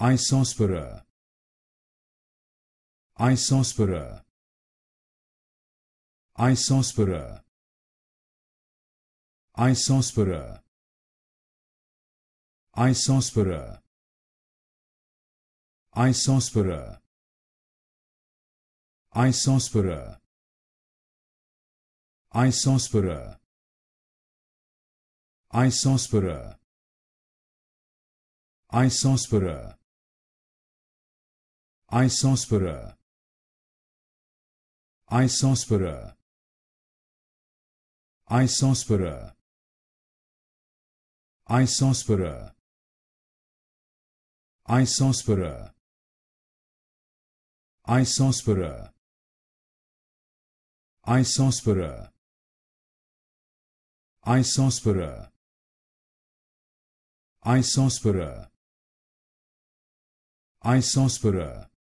Isospora. Isospora. Isospora. Isospora. Isospora. Isospora. Isospora. Isospora. Isospora. Isospora. Isospora Isospora Isospora Isospora Isospora Isospora Isospora Isospora Isospora Isospora